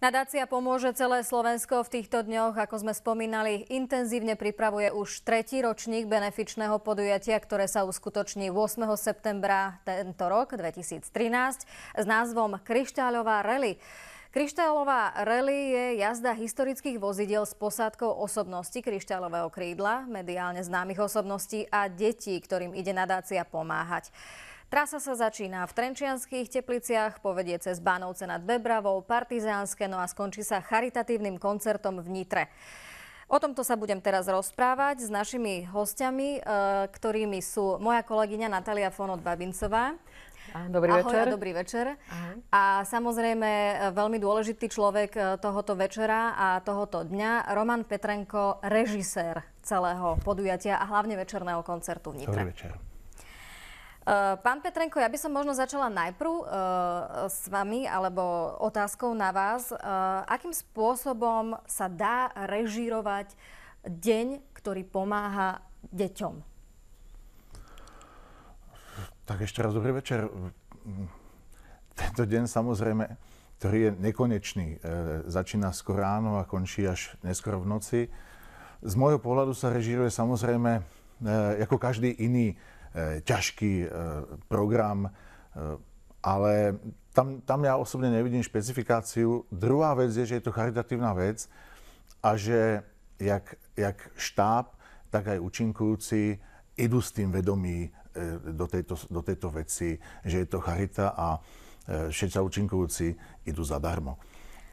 Nadácia pomôže celé Slovensko v týchto dňoch, ako sme spomínali, intenzívne pripravuje už tretí ročník benefičného podujatia, ktoré sa uskutoční 8. septembra tento rok 2013 s názvom Kryštáľová rally. Kryštálová rally je jazda historických vozidiel s posádkou osobnosti kryštálového krídla, mediálne známych osobností a detí, ktorým ide nadácia pomáhať. Trasa sa začína v Trenčianských tepliciach, povedie cez Bánovce nad Bebravou, Partizánske, no a skončí sa charitatívnym koncertom v Nitre. O tomto sa budem teraz rozprávať s našimi hostiami, eh, ktorými sú moja kolegyňa Natália Fonod-Babincová. Dobrý Ahoj večer. dobrý večer. Aha. A samozrejme eh, veľmi dôležitý človek eh, tohoto večera a tohoto dňa, Roman Petrenko, režisér celého podujatia a hlavne večerného koncertu v Nitre. Dobrý večer. Eh, pán Petrenko, ja by som možno začala najprv eh, s vami, alebo otázkou na vás. Eh, akým spôsobom sa dá režírovať deň, ktorý pomáha deťom? Tak ešte raz dobrý večer. Tento deň samozrejme, ktorý je nekonečný, začína skoro ráno a končí až neskoro v noci. Z môjho pohľadu sa režíruje samozrejme ako každý iný Eh, ťažký eh, program, eh, ale tam, tam ja osobne nevidím špecifikáciu. Druhá vec je, že je to charitatívna vec a že jak, jak štáb, tak aj účinkujúci idú s tým vedomí do tejto, do tejto veci, že je to charita a všetci účinkujúci idú zadarmo.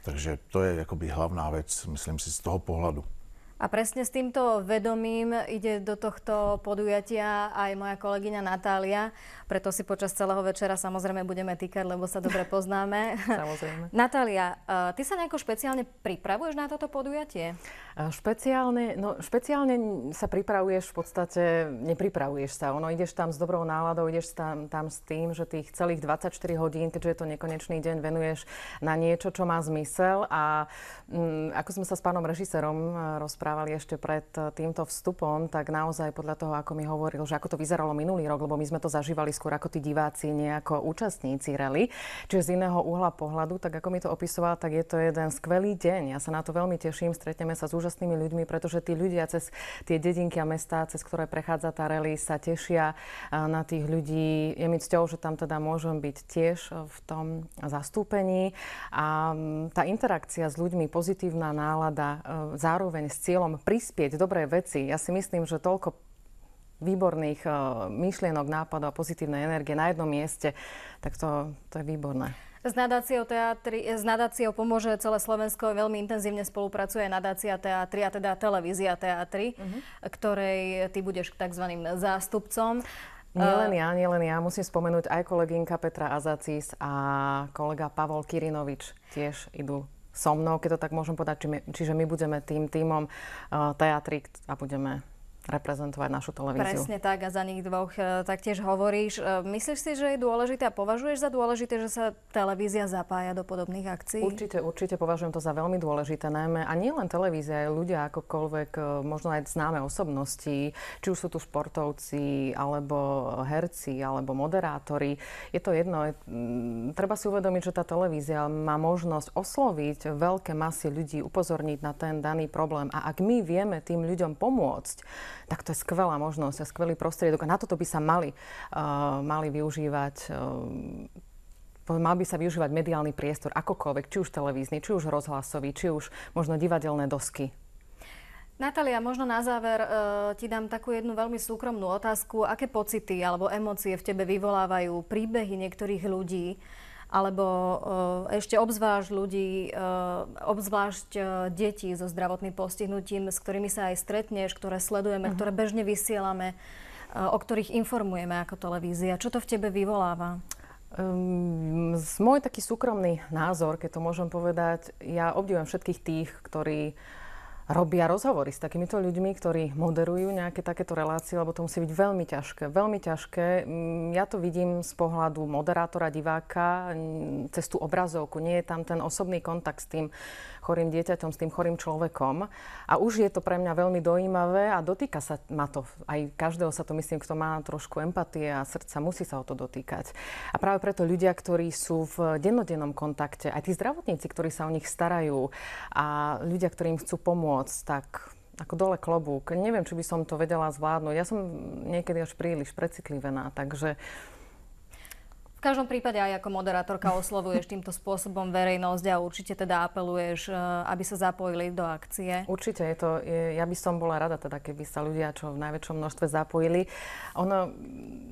Takže to je akoby hlavná vec, myslím si, z toho pohľadu. A presne s týmto vedomím ide do tohto podujatia aj moja kolegyňa Natália, preto si počas celého večera samozrejme budeme týkať, lebo sa dobre poznáme. samozrejme. Natália, e, ty sa nejako špeciálne pripravuješ na toto podujatie? E, špeciálne, no, špeciálne sa pripravuješ v podstate, nepripravuješ sa. Ono ideš tam s dobrou náladou, ideš tam, tam s tým, že tých celých 24 hodín, keďže je to nekonečný deň, venuješ na niečo, čo má zmysel. A m, mm, ako sme sa s pánom režisérom e, rozprávali, rozprávali ešte pred e, týmto vstupom, tak naozaj podľa toho, ako mi hovoril, že ako to vyzeralo minulý rok, lebo my sme to zažívali skôr ako tí diváci, nie ako účastníci rally. Čiže z iného uhla pohľadu, tak ako mi to opisoval, tak je to jeden skvelý deň. Ja sa na to veľmi teším, stretneme sa s úžasnými ľuďmi, pretože tí ľudia cez tie dedinky a mestá, cez ktoré prechádza tá rally, sa tešia e, na tých ľudí. Je mi cťou, že tam teda môžem byť tiež e, v tom zastúpení. A tá interakcia s ľuďmi, pozitívna nálada, zároveň s cieľom cieľom prispieť dobré veci, ja si myslím, že toľko výborných e, myšlienok, nápadov a pozitívnej energie na jednom mieste, tak to, to je výborné. S nadáciou, teatri, s nadáciou pomôže celé Slovensko, veľmi intenzívne spolupracuje nadácia teatri a teda televízia teatri, uh-huh. ktorej ty budeš tzv. zástupcom. E, len ja, len ja. Musím spomenúť aj kolegynka Petra Azacis a kolega Pavol Kirinovič tiež idú so mnou, keď to tak môžem povedať. Čiže my budeme tým týmom eh, teatrik a budeme reprezentovať našu televíziu. Presne tak a za nich dvoch e, taktiež hovoríš. E, myslíš si, že je dôležité a považuješ za dôležité, že sa televízia zapája do podobných akcií? Určite, určite považujem to za veľmi dôležité, najmä a nie len televízia, aj ľudia akokoľvek, e, možno aj známe osobnosti, či už sú tu športovci, alebo herci, alebo moderátori. Je to jedno, je, m, treba si uvedomiť, že tá televízia má možnosť osloviť veľké masy ľudí, upozorniť na ten daný problém a ak my vieme tým ľuďom pomôcť, tak to je skvelá možnosť a skvelý prostriedok. A na toto by sa mali, uh, mali využívať uh, mal by sa využívať mediálny priestor akokoľvek, či už televízny, či už rozhlasový, či už možno divadelné dosky. Natália, možno na záver e, ti dám takú jednu veľmi súkromnú otázku. Aké pocity alebo emócie v tebe vyvolávajú príbehy niektorých ľudí, alebo eh, ešte obzvlášť ľudí, eh, obzvlášť eh, deti so zdravotným postihnutím, s ktorými sa aj stretneš, ktoré sledujeme, uh-huh. ktoré bežne vysielame, o ktorých informujeme ako televízia. Čo to v tebe vyvoláva? Um, môj taký súkromný názor, keď to môžem povedať, ja obdivujem všetkých tých, ktorí uh, robia rozhovory s takýmito ľuďmi, ktorí moderujú nejaké takéto relácie, lebo to musí byť veľmi ťažké. Veľmi ťažké. Mm, ja to vidím z pohľadu moderátora, diváka, cez tú obrazovku. Nie je tam ten osobný kontakt s tým chorým dieťaťom, s tým chorým človekom. A už je to pre mňa veľmi dojímavé a dotýka sa ma to. Aj každého sa to, myslím, kto má trošku empatie a srdca, musí sa o to dotýkať. A práve preto ľudia, ktorí sú v dennodennom kontakte, aj tí zdravotníci, ktorí sa o nich starajú a ľudia, ktorým chcú pomôcť, tak ako dole klobúk. Neviem, či by som to vedela zvládnuť. Ja som niekedy až príliš precitlivená, takže v každom prípade aj ako moderátorka oslovuješ týmto spôsobom verejnosť a určite teda apeluješ, e, aby sa zapojili do akcie. Určite je to, je, ja by som bola rada teda, keby sa ľudia čo v najväčšom množstve zapojili. Ono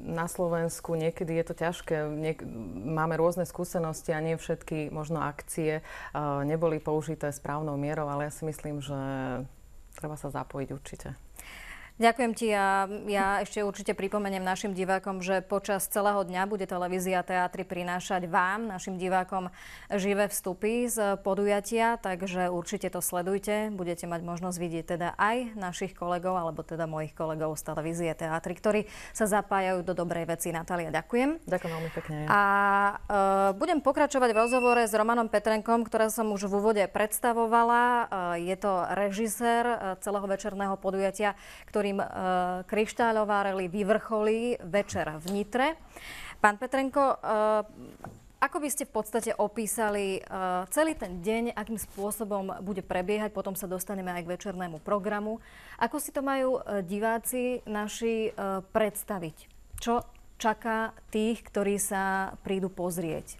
na Slovensku niekedy je to ťažké, niek- máme rôzne skúsenosti a nie všetky možno akcie uh, neboli použité správnou mierou, ale ja si myslím, že treba sa zapojiť určite. Ďakujem ti a ja ešte určite pripomeniem našim divákom, že počas celého dňa bude televízia Teatry prinášať vám, našim divákom, živé vstupy z podujatia, takže určite to sledujte. Budete mať možnosť vidieť teda aj našich kolegov, alebo teda mojich kolegov z televízie Teatry, ktorí sa zapájajú do dobrej veci. Natália, ďakujem. Ďakujem veľmi pekne. A e, budem pokračovať v rozhovore s Romanom Petrenkom, ktorá som už v úvode predstavovala. E, je to režisér e, celého večerného podujatia, ktorý ktorým e, vyvrcholí večer v Nitre. Pán Petrenko, e, ako by ste v podstate opísali e, celý ten deň, akým spôsobom bude prebiehať, potom sa dostaneme aj k večernému programu. Ako si to majú e, diváci naši predstaviť? Čo čaká tých, ktorí sa prídu pozrieť?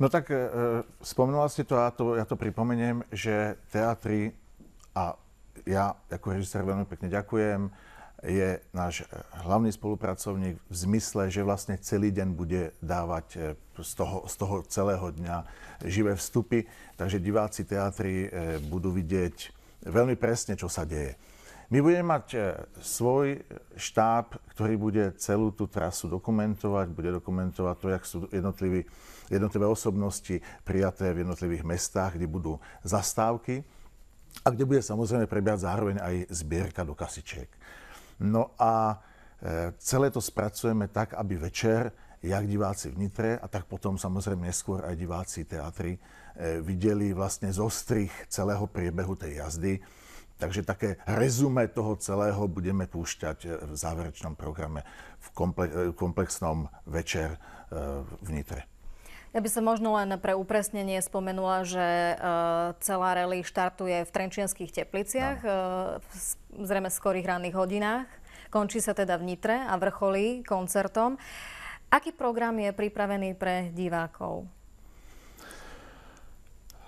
No tak e, ste to, a to, ja to pripomeniem, že teatry a ja ako režisér veľmi pekne ďakujem. Je náš eh, hlavný spolupracovník v zmysle, že vlastne celý deň bude dávať eh, z toho, z toho celého dňa živé vstupy, takže diváci teatri eh, budú vidieť veľmi presne, čo sa deje. My budeme mať svoj štáb, ktorý bude celú tú trasu dokumentovať, bude dokumentovať to, jak sú jednotlivé osobnosti prijaté v jednotlivých mestách, kde budú zastávky a kde bude samozrejme prebiať zároveň aj zbierka do kasičiek. No a e, celé to spracujeme tak, aby večer jak diváci v Nitre a tak potom samozrejme neskôr aj diváci teatry e, videli vlastne zostrih celého priebehu tej jazdy. Takže také rezume toho celého budeme púšťať e, v záverečnom programe v komplexnom večer v Nitre. Ja by som možno len pre upresnenie spomenula, že eh, celá rally štartuje v Trenčianských tepliciach, no. Eh, zrejme v skorých ranných hodinách. Končí sa teda v Nitre a vrcholí koncertom. Aký program je pripravený pre divákov?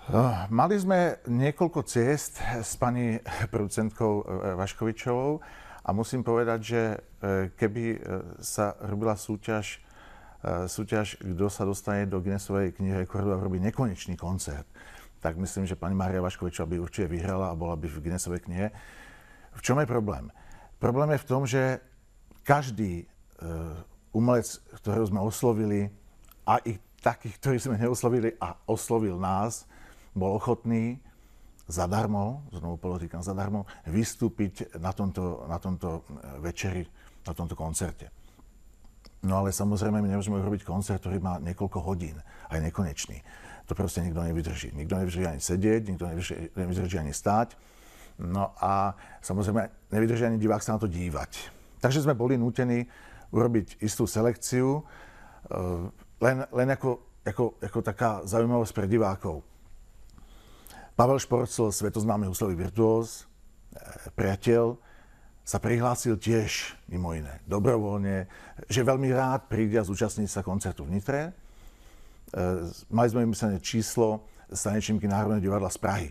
No, mali sme niekoľko ciest s pani producentkou eh, Vaškovičovou a musím povedať, že keby sa robila súťaž E, súťaž, kto sa dostane do Guinnessovej knihy rekordov a robí nekonečný koncert, tak myslím, že pani Mária Vaškovičová by určite vyhrala a bola by v Guinnessovej knihe. V čom je problém? Problém je v tom, že každý e, umelec, ktorého sme oslovili, a i takých, ktorí sme neoslovili a oslovil nás, bol ochotný zadarmo, znovu politikám zadarmo, vystúpiť na tomto, na tomto e, večeri, na tomto koncerte. No ale samozrejme, my nemôžeme urobiť koncert, ktorý má niekoľko hodín, aj nekonečný. To proste nikto nevydrží. Nikto nevydrží ani sedieť, nikto nevydrží, nevydrží ani stáť. No a samozrejme, nevydrží ani divák sa na to dívať. Takže sme boli nútení urobiť istú selekciu, e, len, len ako, ako, ako taká zaujímavosť pre divákov. Pavel Šporcel, svetoznámy huslový virtuóz, e, priateľ, sa prihlásil tiež, mimo iné, dobrovoľne, že veľmi rád príde a zúčastní sa koncertu v Nitre. E, mali sme vymyslené číslo tanečníky Národného divadla z Prahy.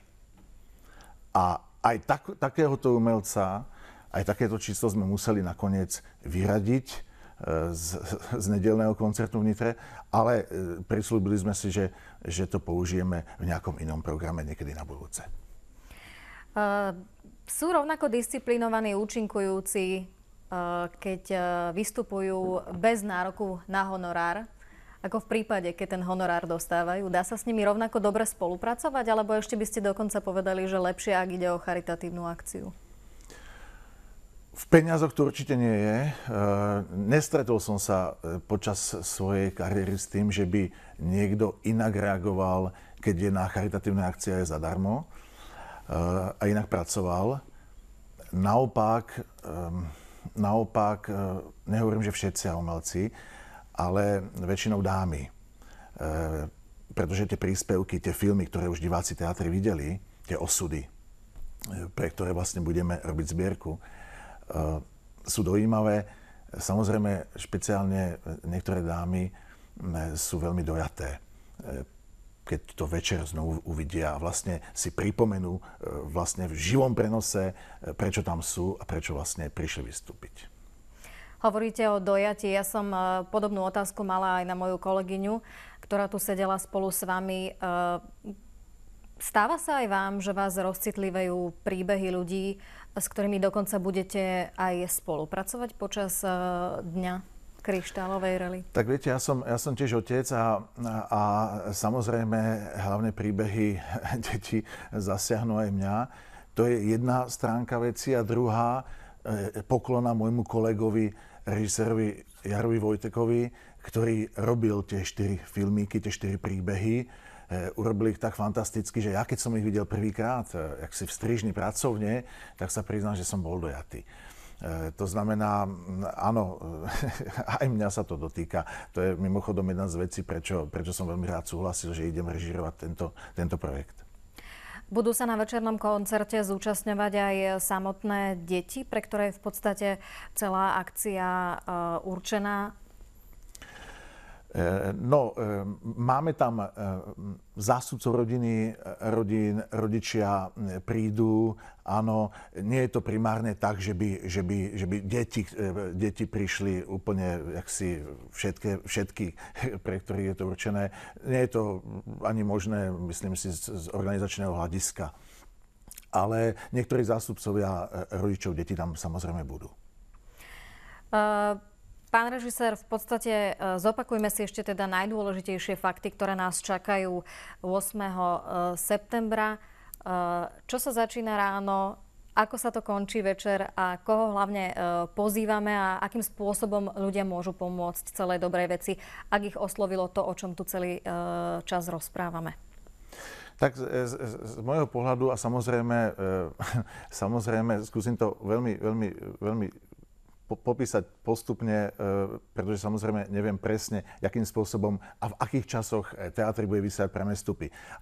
A aj tak, takéhoto umelca, aj takéto číslo sme museli nakoniec vyradiť e, z, z nedelného koncertu v Nitre, ale e, prislúbili sme si, že, že to použijeme v nejakom inom programe niekedy na budúce. Uh sú rovnako disciplinovaní, účinkujúci, eh, keď eh, vystupujú bez nároku na honorár, ako v prípade, keď ten honorár dostávajú. Dá sa s nimi rovnako dobre spolupracovať, alebo ešte by ste dokonca povedali, že lepšie, ak ide o charitatívnu akciu? V peniazoch to určite nie je. Eh, nestretol som sa počas svojej kariéry s tým, že by niekto inak reagoval, keď je na charitatívne akcia je zadarmo. Eh, a inak pracoval. Naopak, naopak, eh, nehovorím, že všetci umelci, ale väčšinou dámy. Eh, pretože tie príspevky, tie filmy, ktoré už diváci teatry videli, tie osudy, pre ktoré vlastne budeme robiť zbierku, sú dojímavé. Samozrejme, špeciálne niektoré dámy mm, sú veľmi dojaté keď to večer znovu uvidia a vlastne si pripomenú e, vlastne v živom prenose, e, prečo tam sú a prečo vlastne prišli vystúpiť. Hovoríte o dojati. Ja som e, podobnú otázku mala aj na moju kolegyňu, ktorá tu sedela spolu s vami. Stáva sa aj vám, že vás rozcitlivejú príbehy ľudí, s ktorými dokonca budete aj spolupracovať počas dňa? kryštálovej rally? Tak viete, ja som, ja som tiež otec a, a samozrejme hlavne príbehy detí zasiahnu aj mňa. To je jedna stránka veci a druhá e, poklona môjmu kolegovi, režisérovi Jarovi Vojtekovi, ktorý robil tie štyri filmíky, tie štyri príbehy. E, urobili ich tak fantasticky, že ja keď som ich videl prvýkrát, e, ak si v strižni pracovne, tak sa priznám, že som bol dojatý. Eh, to znamená, áno, aj mňa sa to dotýka. To je mimochodom jedna z vecí, prečo, prečo som veľmi rád súhlasil, že idem režirovať tento, tento projekt. Budú sa na večernom koncerte zúčastňovať aj samotné deti, pre ktoré je v podstate celá akcia eh, určená Eh, no, eh, máme tam eh, zástupcov rodiny, rodín, rodičia prídu, áno, nie je to primárne tak, že by, že by, že by deti, deti prišli úplne, jak si všetky, všetky, pre ktorých je to určené. Nie je to ani možné, myslím si, z organizačného hľadiska. Ale niektorí zástupcovia rodičov detí tam samozrejme budú. Uh... Pán režisér, v podstate e, zopakujme si ešte teda najdôležitejšie fakty, ktoré nás čakajú 8. E, septembra. E, čo sa začína ráno, ako sa to končí večer a koho hlavne pozývame a akým spôsobom ľudia môžu pomôcť celej dobrej veci, ak ich oslovilo to, o čom tu celý čas rozprávame? Tak z, z, z môjho pohľadu a samozrejme, e, samozrejme skúsim to veľmi, veľmi, veľmi popísať postupne, e, pretože samozrejme neviem presne, akým spôsobom a v akých časoch e, teatry bude vysiať priame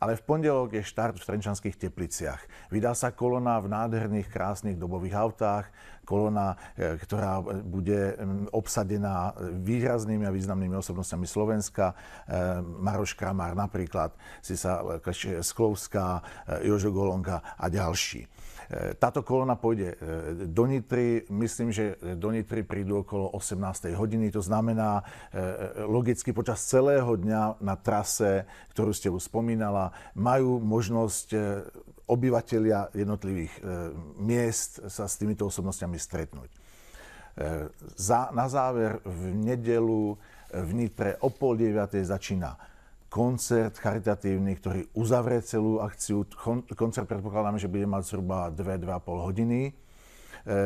Ale v pondelok je štart v Trenčanských tepliciach. Vydá sa kolona v nádherných, krásnych dobových autách, kolona, e, ktorá bude obsadená výraznými a významnými osobnostiami Slovenska. Maroš Kramár napríklad, Sisa Sklovská, Jožo Golonka a ďalší. Táto kolona pôjde e, do Nitry. Myslím, že do Nitry prídu okolo 18. hodiny. To znamená, e, e, logicky počas celého dňa na trase, ktorú ste už spomínala, majú možnosť obyvateľia jednotlivých miest sa s týmito osobnostiami stretnúť. Za, na záver v nedelu v Nitre o pol 9. začína koncert charitatívny, ktorý uzavrie celú akciu. koncert predpokladáme, že bude mať zhruba 2-2,5 hodiny. E,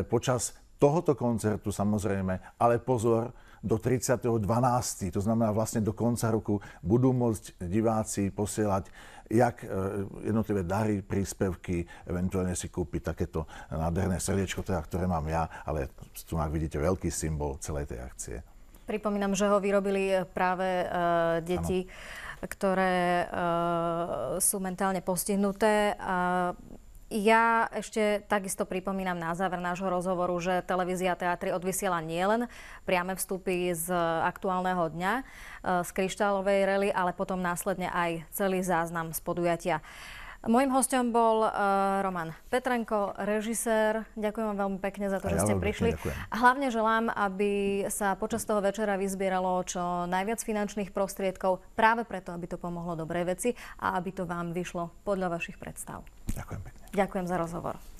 počas tohoto koncertu samozrejme, ale pozor, do 30.12., to znamená vlastne do konca roku, budú môcť diváci posielať jak e, jednotlivé dary, príspevky, eventuálne si kúpiť takéto nádherné srdiečko, teda, ktoré mám ja, ale tu vidíte veľký symbol celej tej akcie. Pripomínam, že ho vyrobili e, práve uh, deti. Ano ktoré eh, sú mentálne postihnuté. A ja ešte takisto pripomínam na záver nášho rozhovoru, že televízia Teatry odvysiela nielen priame vstupy z aktuálneho dňa, eh, z kryštálovej rely, ale potom následne aj celý záznam z podujatia. Mojím hostom bol uh, Roman Petrenko, režisér. Ďakujem vám veľmi pekne za to, že ja ste prišli. Ďakujem. A hlavne želám, aby sa počas toho večera vyzbieralo čo najviac finančných prostriedkov, práve preto, aby to pomohlo dobrej veci a aby to vám vyšlo podľa vašich predstav. Ďakujem pekne. Ďakujem za rozhovor.